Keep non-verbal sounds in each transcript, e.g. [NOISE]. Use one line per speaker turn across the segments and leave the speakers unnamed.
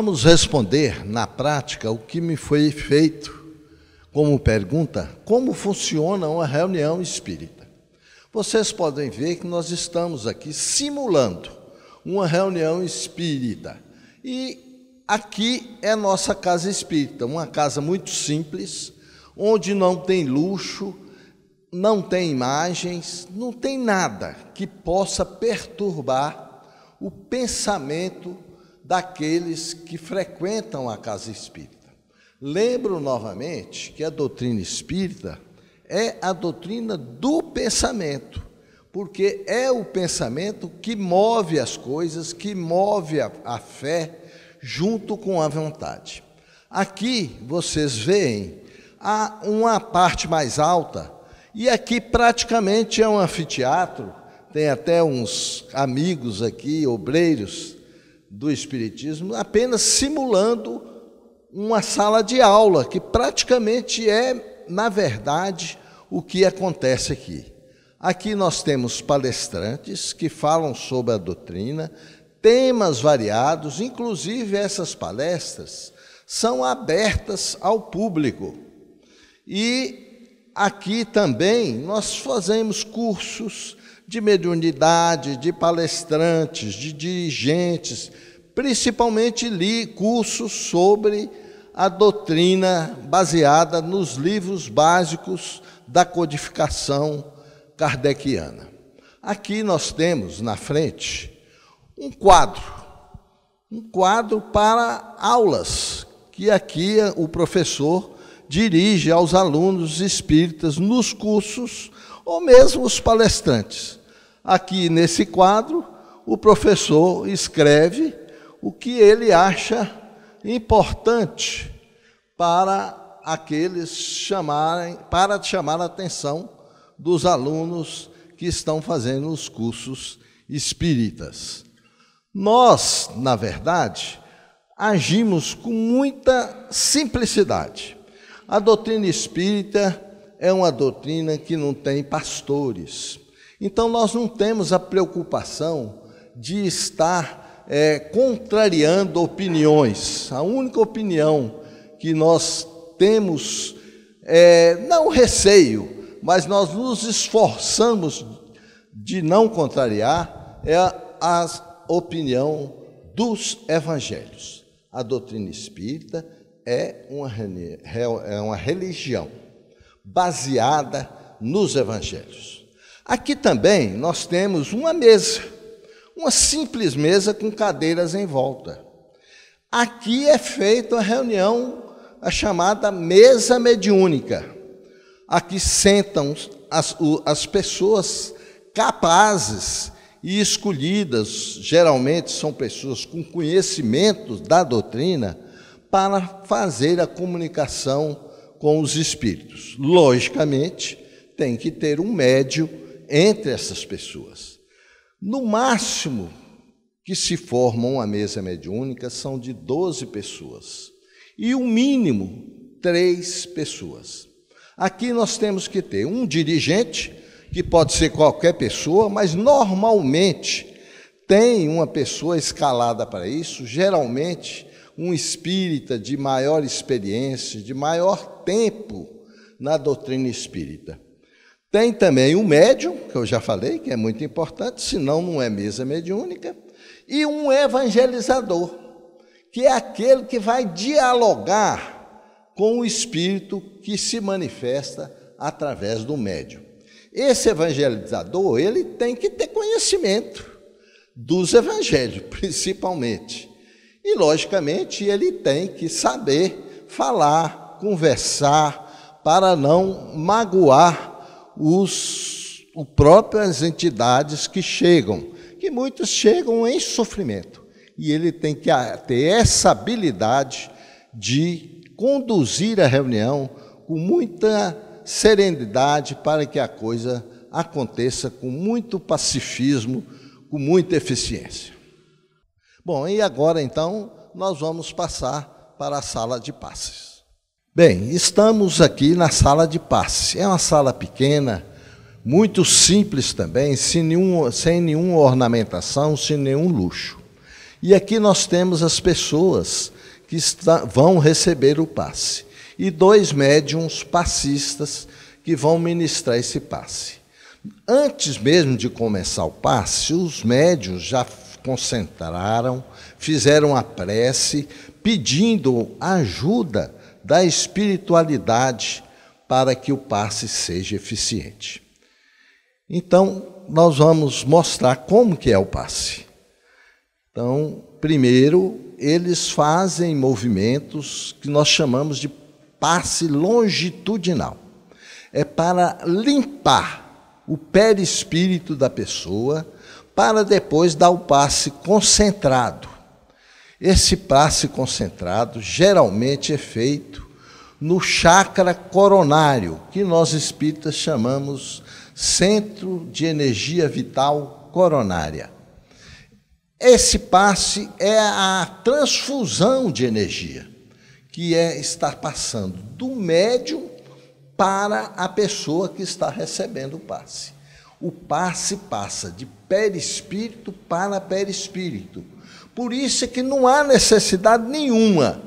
vamos responder na prática o que me foi feito como pergunta: como funciona uma reunião espírita? Vocês podem ver que nós estamos aqui simulando uma reunião espírita. E aqui é nossa casa espírita, uma casa muito simples, onde não tem luxo, não tem imagens, não tem nada que possa perturbar o pensamento daqueles que frequentam a casa espírita. Lembro novamente que a doutrina espírita é a doutrina do pensamento, porque é o pensamento que move as coisas, que move a, a fé junto com a vontade. Aqui vocês veem há uma parte mais alta, e aqui praticamente é um anfiteatro, tem até uns amigos aqui, obreiros, do Espiritismo apenas simulando uma sala de aula, que praticamente é, na verdade, o que acontece aqui. Aqui nós temos palestrantes que falam sobre a doutrina, temas variados, inclusive essas palestras são abertas ao público. E Aqui também nós fazemos cursos de mediunidade, de palestrantes, de dirigentes, principalmente li cursos sobre a doutrina baseada nos livros básicos da codificação kardeciana. Aqui nós temos na frente um quadro, um quadro para aulas que aqui o professor dirige aos alunos espíritas nos cursos ou mesmo os palestrantes. Aqui nesse quadro, o professor escreve o que ele acha importante para aqueles chamarem, para chamar a atenção dos alunos que estão fazendo os cursos espíritas. Nós, na verdade, agimos com muita simplicidade a doutrina espírita é uma doutrina que não tem pastores. Então, nós não temos a preocupação de estar é, contrariando opiniões. A única opinião que nós temos é não receio, mas nós nos esforçamos de não contrariar é a, a opinião dos evangelhos. A doutrina espírita é uma, é uma religião baseada nos evangelhos. Aqui também nós temos uma mesa, uma simples mesa com cadeiras em volta. Aqui é feita a reunião, a chamada mesa mediúnica. Aqui sentam as, as pessoas capazes e escolhidas, geralmente são pessoas com conhecimento da doutrina, para fazer a comunicação com os espíritos. Logicamente, tem que ter um médio entre essas pessoas. No máximo que se formam uma mesa mediúnica são de 12 pessoas e o mínimo três pessoas. Aqui nós temos que ter um dirigente, que pode ser qualquer pessoa, mas normalmente tem uma pessoa escalada para isso, geralmente um espírita de maior experiência, de maior tempo na doutrina espírita. Tem também o um médium, que eu já falei, que é muito importante, senão não é mesa mediúnica, e um evangelizador, que é aquele que vai dialogar com o espírito que se manifesta através do médium. Esse evangelizador, ele tem que ter conhecimento dos evangelhos, [LAUGHS] principalmente. E, logicamente, ele tem que saber falar, conversar, para não magoar os, próprias entidades que chegam, que muitos chegam em sofrimento. E ele tem que ter essa habilidade de conduzir a reunião com muita serenidade para que a coisa aconteça com muito pacifismo, com muita eficiência. Bom, e agora então nós vamos passar para a sala de passes. Bem, estamos aqui na sala de passes. É uma sala pequena, muito simples também, sem, nenhum, sem nenhuma ornamentação, sem nenhum luxo. E aqui nós temos as pessoas que está, vão receber o passe e dois médiums passistas que vão ministrar esse passe. Antes mesmo de começar o passe, os médios já concentraram, fizeram a prece, pedindo ajuda da espiritualidade para que o passe seja eficiente. Então, nós vamos mostrar como que é o passe. Então, primeiro, eles fazem movimentos que nós chamamos de passe longitudinal. É para limpar o perispírito da pessoa para depois dar o passe concentrado. Esse passe concentrado geralmente é feito no chakra coronário, que nós espíritas chamamos centro de energia vital coronária. Esse passe é a transfusão de energia, que é estar passando do médium para a pessoa que está recebendo o passe. O passe passa de perispírito para perispírito. Por isso é que não há necessidade nenhuma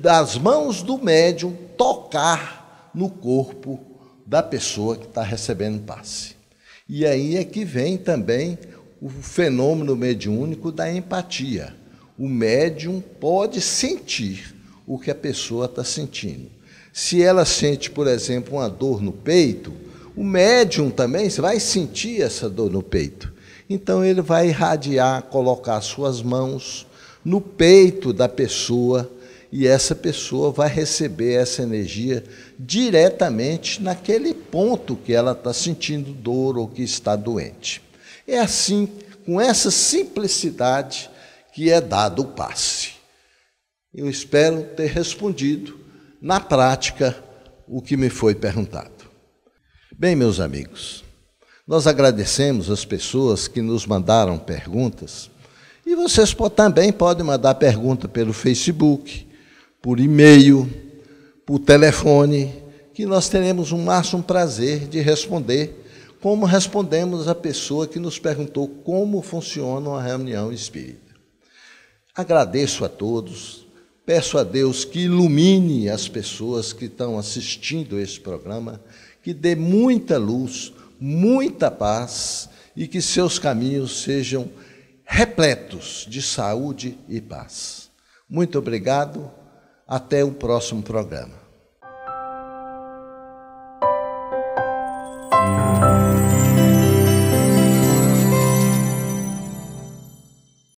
das mãos do médium tocar no corpo da pessoa que está recebendo passe. E aí é que vem também o fenômeno mediúnico da empatia. O médium pode sentir o que a pessoa está sentindo. Se ela sente, por exemplo, uma dor no peito, o médium também vai sentir essa dor no peito. Então ele vai irradiar, colocar suas mãos no peito da pessoa e essa pessoa vai receber essa energia diretamente naquele ponto que ela está sentindo dor ou que está doente. É assim, com essa simplicidade, que é dado o passe. Eu espero ter respondido na prática o que me foi perguntado. Bem, meus amigos, nós agradecemos as pessoas que nos mandaram perguntas e vocês também podem mandar pergunta pelo Facebook, por e-mail, por telefone, que nós teremos o um máximo prazer de responder, como respondemos a pessoa que nos perguntou como funciona uma reunião espírita. Agradeço a todos, peço a Deus que ilumine as pessoas que estão assistindo esse programa, que dê muita luz, muita paz e que seus caminhos sejam repletos de saúde e paz. Muito obrigado. Até o próximo programa.